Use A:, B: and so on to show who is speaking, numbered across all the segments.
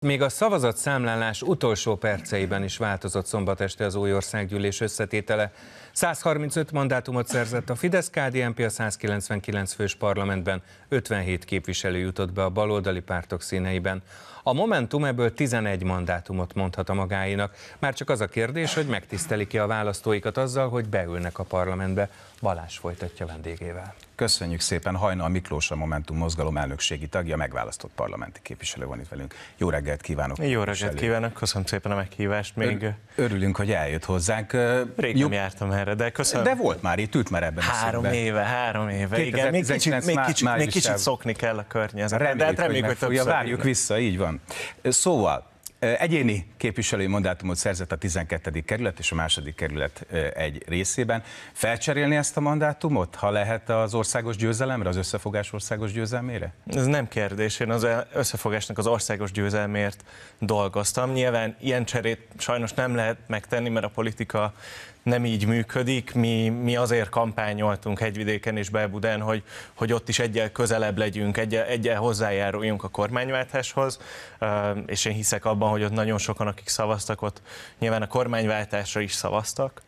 A: Még a szavazatszámlálás utolsó perceiben is változott szombat este az új országgyűlés összetétele. 135 mandátumot szerzett a fidesz KDNP a 199 fős parlamentben, 57 képviselő jutott be a baloldali pártok színeiben. A Momentum ebből 11 mandátumot mondhat a magáinak. Már csak az a kérdés, hogy megtisztelik-e a választóikat azzal, hogy beülnek a parlamentbe. Balázs folytatja vendégével. Köszönjük szépen. a Miklós, a Momentum mozgalom elnökségi tagja, megválasztott parlamenti képviselő van itt velünk. Jó reggelt kívánok! Jó reggelt
B: kívánok, köszönöm szépen a meghívást. Még... Ör-
A: örülünk, hogy eljött hozzánk. Rég nem jártam erre, de köszönöm. De volt már itt, ült már ebben Három a éve, három éve. Igen, még kicsit, még kicsit, még kicsit szokni
B: kell a környezetben. Reméljük, de hát reméljük, hogy, hogy többször. Várjuk vissza,
A: így van van. Szóval, Egyéni képviselői mandátumot szerzett a 12. kerület és a második kerület egy részében. Felcserélni ezt a mandátumot, ha lehet az országos győzelemre, az
B: összefogás országos győzelmére? Ez nem kérdés, én az összefogásnak az országos győzelmért dolgoztam. Nyilván ilyen cserét sajnos nem lehet megtenni, mert a politika nem így működik. Mi, mi azért kampányoltunk hegyvidéken és Belbudán, hogy, hogy ott is egyel közelebb legyünk, egyel, egyel hozzájáruljunk a kormányváltáshoz, és én hiszek abban, hogy ott nagyon sokan, akik szavaztak, ott nyilván a kormányváltásra is szavaztak.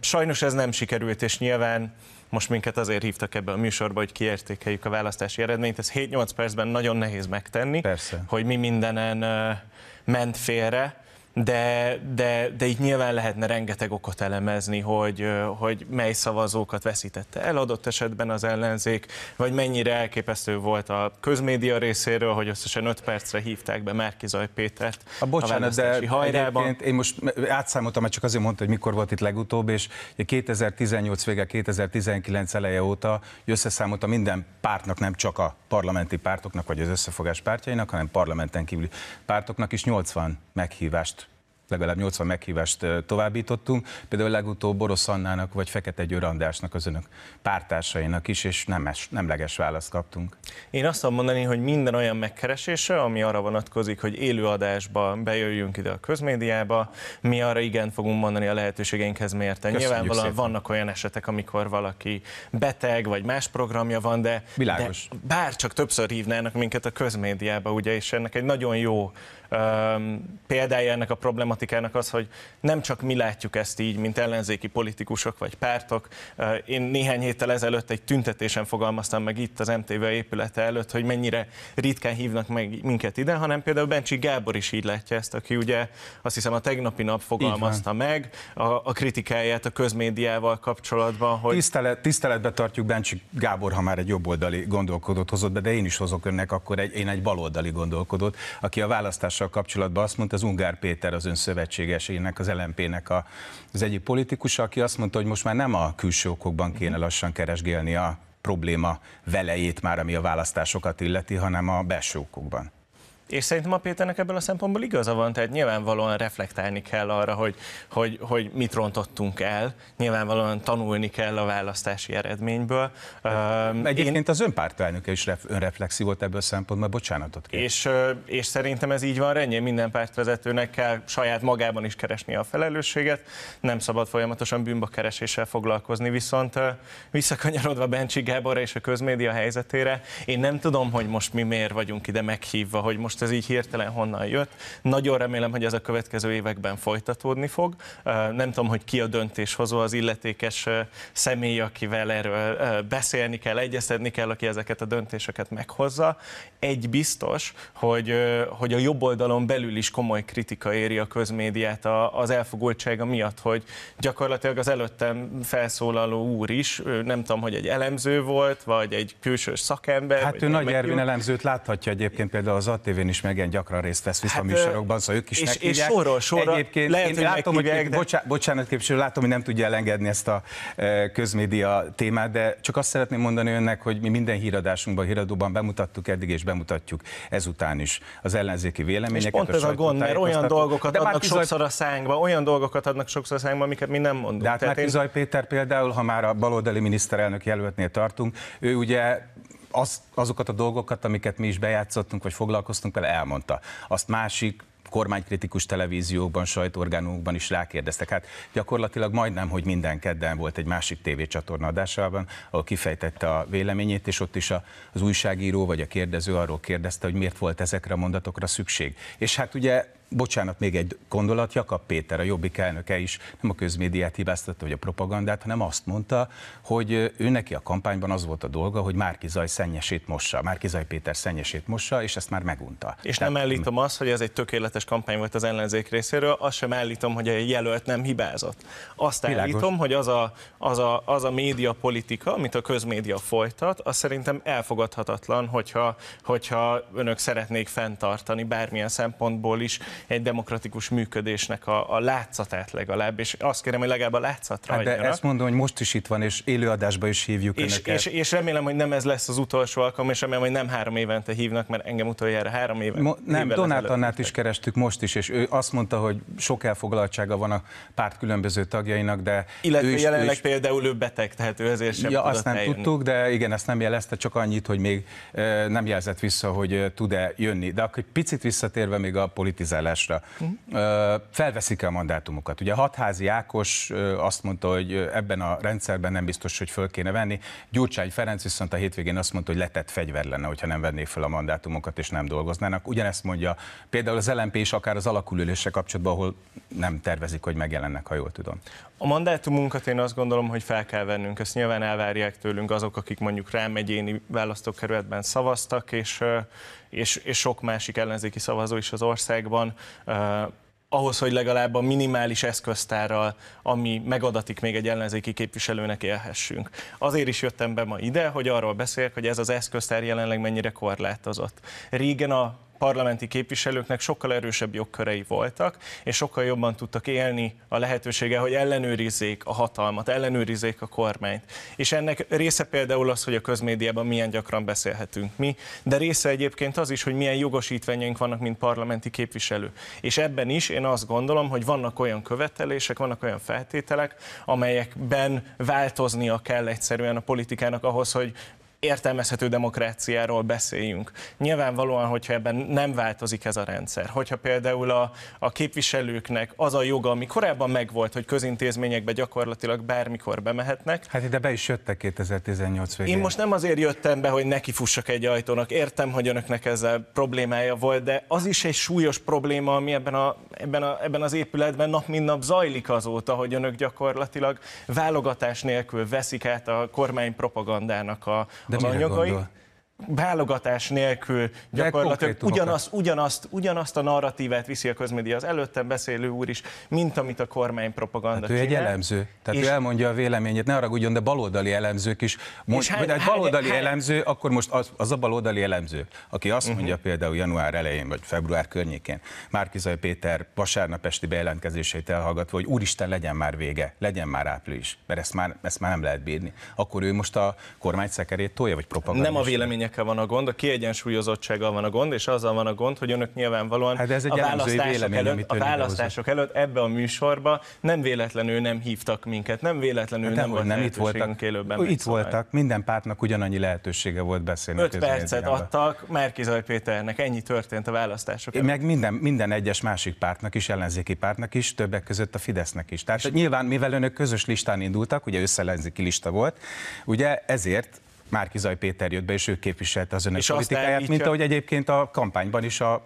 B: Sajnos ez nem sikerült, és nyilván most minket azért hívtak ebbe a műsorba, hogy kiértékeljük a választási eredményt. Ez 7-8 percben nagyon nehéz megtenni, Persze. hogy mi mindenen ment félre de, de, de így nyilván lehetne rengeteg okot elemezni, hogy, hogy mely szavazókat veszítette el adott esetben az ellenzék, vagy mennyire elképesztő volt a közmédia részéről, hogy összesen 5 percre hívták be Zaj Pétert a, bocsánat, a de hajrában.
A: Én most átszámoltam, mert csak azért mondta, hogy mikor volt itt legutóbb, és 2018 vége, 2019 eleje óta összeszámolta minden pártnak, nem csak a parlamenti pártoknak, vagy az összefogás pártjainak, hanem parlamenten kívüli pártoknak is 80 meghívást legalább 80 meghívást továbbítottunk, például legutóbb Borosz Annának vagy Fekete Győr Andrásnak, az önök pártársainak is, és nemes, nemleges választ kaptunk.
B: Én azt tudom mondani, hogy minden olyan megkeresése, ami arra vonatkozik, hogy élőadásba bejöjjünk ide a közmédiába, mi arra igen fogunk mondani a lehetőségeinkhez mérte. Nyilvánvalóan szépen. vannak olyan esetek, amikor valaki beteg, vagy más programja van, de, de bár csak többször hívnának minket a közmédiába, ugye, és ennek egy nagyon jó um, példája ennek a problémát problematikának az, hogy nem csak mi látjuk ezt így, mint ellenzéki politikusok vagy pártok. Én néhány héttel ezelőtt egy tüntetésen fogalmaztam meg itt az MTV épülete előtt, hogy mennyire ritkán hívnak meg minket ide, hanem például Bencsi Gábor is így látja ezt, aki ugye azt hiszem a tegnapi nap fogalmazta meg a, a kritikáját a közmédiával kapcsolatban. Hogy... Tisztelet, tiszteletbe tartjuk Bencsi Gábor, ha
A: már egy jobboldali gondolkodót hozott be, de én is hozok önnek akkor egy, én egy baloldali gondolkodót, aki a választással kapcsolatban azt mondta, az Ungár Péter az ön szövetségesének, az LMP-nek a, az egyik politikus, aki azt mondta, hogy most már nem a külső okokban kéne mhm. lassan keresgélni a probléma velejét már, ami a választásokat illeti, hanem a belső okokban.
B: És szerintem a Péternek ebből a szempontból igaza van, tehát nyilvánvalóan reflektálni kell arra, hogy, hogy, hogy mit rontottunk el, nyilvánvalóan tanulni kell a választási eredményből. Egyébként Én... az önpárt elnöke is önreflexi volt ebből a szempontból, bocsánatot kér. És, és szerintem ez így van, rendjén minden pártvezetőnek kell saját magában is keresni a felelősséget, nem szabad folyamatosan bűnbakkereséssel foglalkozni, viszont visszakanyarodva Bencsi Gáborra és a közmédia helyzetére, én nem tudom, hogy most mi miért vagyunk ide meghívva, hogy most most ez így hirtelen honnan jött. Nagyon remélem, hogy ez a következő években folytatódni fog. Nem tudom, hogy ki a döntéshozó, az illetékes személy, akivel erről beszélni kell, egyeztetni kell, aki ezeket a döntéseket meghozza. Egy biztos, hogy, hogy a jobb oldalon belül is komoly kritika éri a közmédiát az elfogultsága miatt, hogy gyakorlatilag az előttem felszólaló úr is, nem tudom, hogy egy elemző volt, vagy egy külsős szakember. Hát ő Nagy Ervin
A: elemzőt láthatja egyébként például az ATV-n is meg ilyen gyakran részt vesz vissza hát, a műsorokban, szóval ők is és, meghívják. És sorra, sorra Egyébként lehet, én hogy látom, hogy de... bocsánat, bocsánat képviselő, látom, hogy nem tudja elengedni ezt a közmédia témát, de csak azt szeretném mondani önnek, hogy mi minden híradásunkban, híradóban bemutattuk eddig, és bemutatjuk ezután is az ellenzéki véleményeket. És pont a ez a gond, mert olyan dolgokat adnak Márkizaj... sokszor
B: a szánkba, olyan dolgokat adnak sokszor a szánkba, amiket mi nem mondunk. De hát Tehát én...
A: Péter például, ha már a baloldali miniszterelnök jelöltnél tartunk, ő ugye az, azokat a dolgokat, amiket mi is bejátszottunk, vagy foglalkoztunk vele, elmondta. Azt másik kormánykritikus televíziókban, sajtóorgánumokban is rákérdeztek. Hát gyakorlatilag majdnem, hogy minden kedden volt egy másik tévécsatorna adásában, ahol kifejtette a véleményét, és ott is a, az újságíró vagy a kérdező arról kérdezte, hogy miért volt ezekre a mondatokra szükség. És hát ugye bocsánat, még egy gondolat, Jakab Péter, a Jobbik elnöke is nem a közmédiát hibáztatta, vagy a propagandát, hanem azt mondta, hogy ő neki a kampányban az volt a dolga, hogy Márki Zaj szennyesét mossa, Márki Zaj Péter szennyesét mossa, és ezt már megunta.
B: És Tehát, nem állítom azt, hogy ez egy tökéletes kampány volt az ellenzék részéről, azt sem állítom, hogy a jelölt nem hibázott. Azt világos. állítom, hogy az a, az, a, az a média politika, amit a közmédia folytat, az szerintem elfogadhatatlan, hogyha, hogyha önök szeretnék fenntartani bármilyen szempontból is egy demokratikus működésnek a, a látszatát legalább, és azt kérem, hogy legalább a látszatra hát de adjanak. ezt
A: mondom, hogy most is itt van, és élőadásba is hívjuk és, önöket. És,
B: és remélem, hogy nem ez lesz az utolsó alkalom, és remélem, hogy nem három évente hívnak, mert engem utoljára három éve. Mo- nem, Donát
A: Annát is kerestük most is, és ő azt mondta, hogy sok elfoglaltsága van a párt különböző tagjainak, de Illetve ő is, jelenleg ő is...
B: például ő beteg, tehát ő ezért sem ja, azt nem eljönni. tudtuk,
A: de igen, ezt nem jelezte, csak annyit, hogy még eh, nem jelzett vissza, hogy eh, tud-e jönni. De akkor picit visszatérve még a politizálás vásárlásra. Uh-huh. Felveszik-e a mandátumokat? Ugye Hatházi Ákos azt mondta, hogy ebben a rendszerben nem biztos, hogy föl kéne venni. Gyurcsány Ferenc viszont a hétvégén azt mondta, hogy letett fegyver lenne, hogyha nem venné föl a mandátumokat és nem dolgoznának. Ugyanezt mondja például az LNP is akár az alakulülése kapcsolatban, ahol nem tervezik, hogy megjelennek, ha jól tudom.
B: A mandátumunkat én azt gondolom, hogy fel kell vennünk. Ezt nyilván elvárják tőlünk azok, akik mondjuk rám egyéni választókerületben szavaztak, és és, és sok másik ellenzéki szavazó is az országban ahhoz, hogy legalább a minimális eszköztárral, ami megadatik még egy ellenzéki képviselőnek élhessünk. Azért is jöttem be ma ide, hogy arról beszéljek, hogy ez az eszköztár jelenleg mennyire korlátozott. Régen a parlamenti képviselőknek sokkal erősebb jogkörei voltak, és sokkal jobban tudtak élni a lehetősége, hogy ellenőrizzék a hatalmat, ellenőrizzék a kormányt. És ennek része például az, hogy a közmédiában milyen gyakran beszélhetünk mi, de része egyébként az is, hogy milyen jogosítványaink vannak, mint parlamenti képviselő. És ebben is én azt gondolom, hogy vannak olyan követelések, vannak olyan feltételek, amelyekben változnia kell egyszerűen a politikának ahhoz, hogy értelmezhető demokráciáról beszéljünk. Nyilvánvalóan, hogyha ebben nem változik ez a rendszer, hogyha például a, a képviselőknek az a joga, ami korábban megvolt, hogy közintézményekbe gyakorlatilag bármikor bemehetnek.
A: Hát ide be is jöttek 2018 végén. Én
B: most nem azért jöttem be, hogy neki fussak egy ajtónak, értem, hogy önöknek ezzel problémája volt, de az is egy súlyos probléma, ami ebben, a, ebben, a, ebben az épületben nap mint nap zajlik azóta, hogy önök gyakorlatilag válogatás nélkül veszik át a kormány propagandának a, De Omañokoy. válogatás nélkül gyakorlatilag ugyanazt, ugyanazt, ugyanazt a narratívet viszi a közmédia. Az előttem beszélő úr is, mint amit a kormány propaganda hát ő egy
A: elemző, tehát és ő elmondja a véleményét, ne haragudjon, de baloldali elemzők is. Most, hány, vagy egy baloldali hány, elemző, akkor most az, az a baloldali elemző, aki azt mhm. mondja uh-huh. például január elején vagy február környékén, Márkizaj Péter vasárnap esti bejelentkezéseit elhallgatva, hogy úristen, legyen már vége, legyen már április, mert ezt már, ezt már nem lehet bírni. Akkor ő most a kormány szekerét tolja, vagy propaganda? Nem a vélemények
B: eredményekkel van a gond, a kiegyensúlyozottsággal van a gond, és azzal van a gond, hogy önök nyilvánvalóan hát ez egy a választások, vélemény, előtt, a választások előtt ebbe a műsorba nem véletlenül nem hívtak minket, nem véletlenül hát nem, nem, nem itt voltak, élőben. Itt voltak,
A: minden pártnak ugyanannyi lehetősége volt beszélni. 5 percet
B: adtak Márkizaj Péternek, ennyi történt a választások. Előtt. Meg
A: minden, minden egyes másik pártnak is, ellenzéki pártnak is, többek között a Fidesznek is. Tehát nyilván, mivel önök közös listán indultak, ugye összellenzéki lista volt, ugye ezért Márkizaj Péter jött be, és ő képviselte az önök és politikáját, mint ahogy egyébként a kampányban is a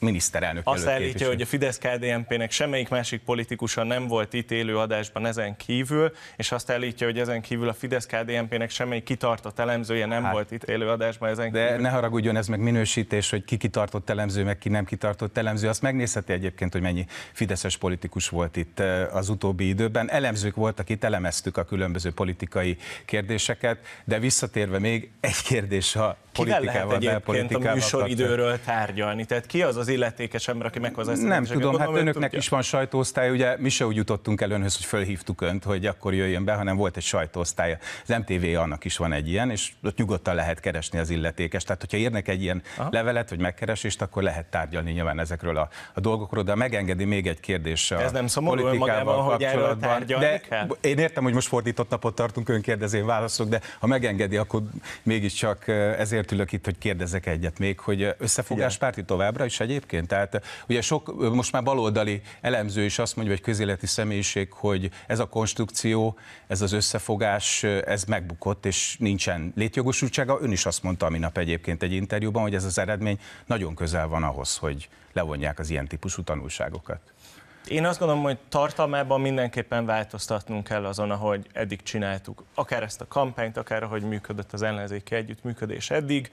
A: miniszterelnök Azt előtt állítja, hogy a
B: fidesz kdmp nek semmelyik másik politikusa nem volt itt élő adásban ezen kívül, és azt állítja, hogy ezen kívül a fidesz kdmp nek semmelyik kitartott elemzője nem hát, volt itt élő adásban ezen de kívül. De ne
A: haragudjon, ez meg minősítés, hogy ki kitartott elemző, meg ki nem kitartott elemző. Azt megnézheti egyébként, hogy mennyi fideszes politikus volt itt eh, az utóbbi időben. Elemzők voltak itt, elemeztük a különböző politikai kérdéseket, de visszatérve még egy kérdés a politikával, Kivel lehet egyébként a műsoridőről
B: tárgyalni? Tehát ki az az illetékes ember, aki meghozza ezt Nem tudom, hát önöknek
A: is van sajtóosztály, ugye mi se úgy jutottunk el önhöz, hogy fölhívtuk önt, hogy akkor jöjjön be, hanem volt egy sajtóosztálya. Az MTV annak is van egy ilyen, és ott nyugodtan lehet keresni az illetékes. Tehát, hogyha írnak egy ilyen Aha. levelet, vagy megkeresést, akkor lehet tárgyalni nyilván ezekről a, a dolgokról, de megengedi még egy kérdés. A Ez nem szomorú magában, hogy erről de Én értem, hogy most fordított napot tartunk, ön önkérdezén válaszok, de ha megengedi, akkor mégiscsak ezért ülök itt, hogy kérdezek egyet még, hogy összefogáspárti továbbra is egyéb egyébként? Tehát ugye sok, most már baloldali elemző is azt mondja, hogy közéleti személyiség, hogy ez a konstrukció, ez az összefogás, ez megbukott, és nincsen létjogosultsága. Ön is azt mondta minap egyébként egy interjúban, hogy ez az eredmény nagyon közel van ahhoz, hogy levonják az ilyen típusú tanulságokat.
B: Én azt gondolom, hogy tartalmában mindenképpen változtatnunk kell azon, ahogy eddig csináltuk. Akár ezt a kampányt, akár ahogy működött az ellenzéki együttműködés eddig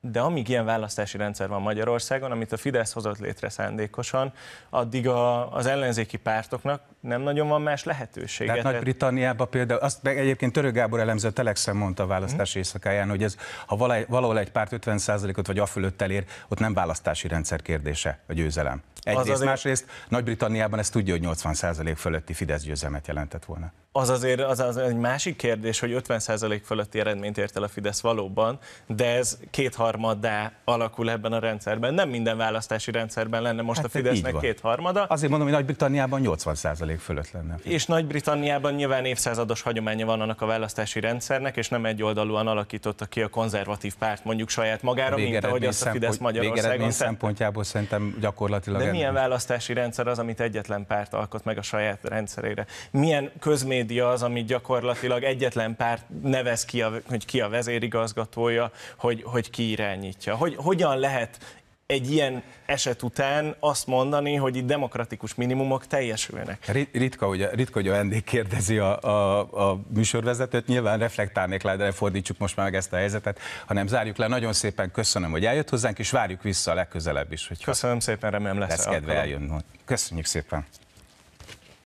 B: de amíg ilyen választási rendszer van Magyarországon, amit a Fidesz hozott létre szándékosan, addig a, az ellenzéki pártoknak nem nagyon van más lehetőség. Tehát
A: Nagy-Britanniában például, azt meg egyébként Török Gábor elemző Telexen mondta a választás mm. éjszakáján, hogy ez, ha valahol egy párt 50%-ot vagy a fölött elér, ott nem választási rendszer kérdése a győzelem. Egyrészt, az azért... másrészt Nagy-Britanniában ezt tudja, hogy 80% fölötti Fidesz győzelmet jelentett volna.
B: Az azért az, az egy másik kérdés, hogy 50% fölötti eredményt ért el a Fidesz valóban, de ez kétharmaddá alakul ebben a rendszerben. Nem minden választási rendszerben lenne most hát a Fidesznek
A: kétharmada. Azért mondom, hogy Nagy-Britanniában 80% százalék fölött
B: lenne. És Nagy-Britanniában nyilván évszázados hagyománya van annak a választási rendszernek, és nem egy oldalúan alakította ki a konzervatív párt mondjuk saját magára, mint ahogy azt a Fidesz Magyarországon
A: szempontjából szerintem gyakorlatilag... De ennek. milyen
B: választási rendszer az, amit egyetlen párt alkot meg a saját rendszerére? Milyen közmédia az, amit gyakorlatilag egyetlen párt nevez ki, a, hogy ki a vezérigazgatója, hogy, hogy ki irányítja? Hogy, hogyan lehet egy ilyen eset után azt mondani, hogy itt demokratikus minimumok teljesülnek. Ritka,
A: ugye, ritka, hogy a vendég kérdezi a, a, a műsorvezetőt, nyilván reflektálnék le, de fordítsuk most már meg ezt a helyzetet, hanem zárjuk le. Nagyon szépen köszönöm, hogy eljött hozzánk, és várjuk vissza a legközelebb is. Köszönöm szépen, remélem lesz. Lesz kedve eljönni. Köszönjük szépen.